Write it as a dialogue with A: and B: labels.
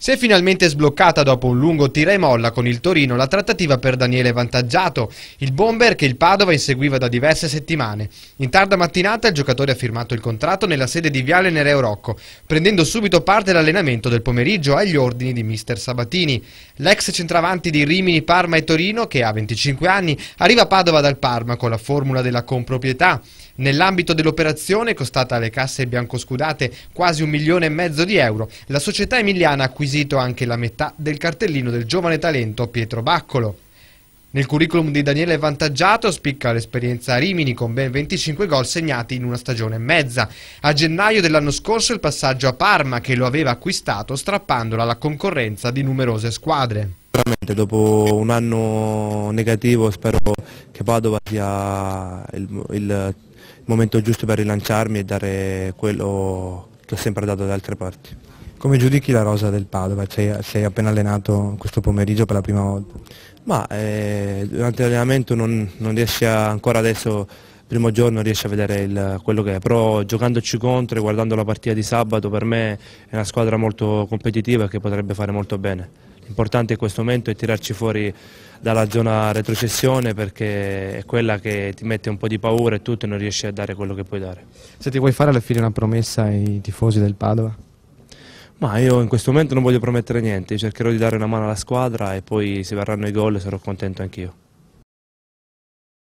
A: Si è finalmente sbloccata dopo un lungo tira e molla con il Torino la trattativa per Daniele Vantaggiato, il bomber che il Padova inseguiva da diverse settimane. In tarda mattinata il giocatore ha firmato il contratto nella sede di Viale Nereo Rocco, prendendo subito parte all'allenamento del pomeriggio agli ordini di mister Sabatini. L'ex centravanti di Rimini, Parma e Torino, che ha 25 anni, arriva a Padova dal Parma con la formula della comproprietà. Nell'ambito dell'operazione, costata alle casse biancoscudate quasi un milione e mezzo di euro, la società emiliana ha acquisito anche la metà del cartellino del giovane talento Pietro Baccolo. Nel curriculum di Daniele Vantaggiato spicca l'esperienza a Rimini con ben 25 gol segnati in una stagione e mezza. A gennaio dell'anno scorso il passaggio a Parma che lo aveva acquistato strappandolo alla concorrenza di numerose squadre.
B: Sicuramente dopo un anno negativo spero che Padova sia il, il momento giusto per rilanciarmi e dare quello che ho sempre dato da altre parti. Come giudichi
A: la rosa del Padova? Sei, sei, appena allenato questo pomeriggio per la prima volta?
B: Ma eh, durante l'allenamento non, non riesci a, ancora adesso, primo giorno, riesci a vedere il, quello che è, però giocandoci contro e guardando la partita di sabato per me è una squadra molto competitiva che potrebbe fare molto bene. L'importante in questo momento è tirarci fuori dalla zona retrocessione perché è quella che ti mette un po' di paura e tutto e non riesci a dare quello che puoi dare.
A: Se ti vuoi fare alla fine una promessa ai tifosi del Padova?
B: Ma io in questo momento non voglio promettere niente, cercherò di dare una mano alla squadra e poi se verranno i gol sarò contento anch'io.